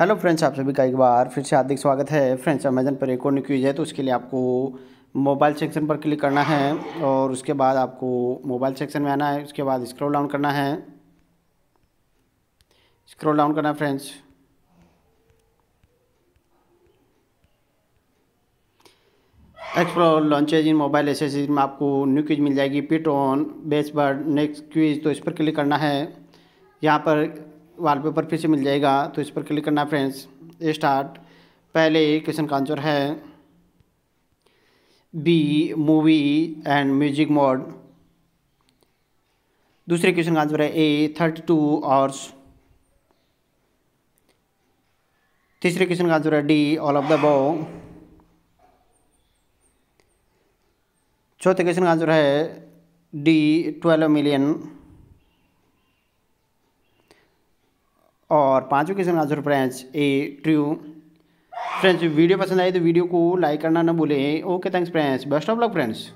hello friends आप सभी का एक बार फिर से हार्दिक स्वागत है फ्रेंड्स अमेजन पर एक और न्यू क्यूज है तो उसके लिए आपको मोबाइल सेक्शन पर क्लिक करना है और उसके बाद आपको मोबाइल सेक्शन में आना है उसके बाद स्क्रॉल डाउन करना है स्क्रॉल डाउन करना है friends explore launches in mobile accessories में आपको न्यू क्यूज मिल जाएगी पिट ऑन बेस बर्ड नेक्स्ट क्यूज तो इस पर क्लिक करना है यहाँ पर वॉलपेपर फिर से मिल जाएगा तो इस पर क्लिक करना फ्रेंड्स स्टार्ट पहले क्वेश्चन का आंसर है B movie and music mode दूसरे क्वेश्चन का आंसर है ए थर्टी टू आवर्स तीसरे क्वेश्चन का आंसर है D all of the above चौथे क्वेश्चन का आंसर है डी ट्वेल्व मिलियन और पाँचों क्वेश्चन का answer friends A true friends video पसंद आई तो वीडियो को लाइक करना ना भूलें okay thanks friends best of luck friends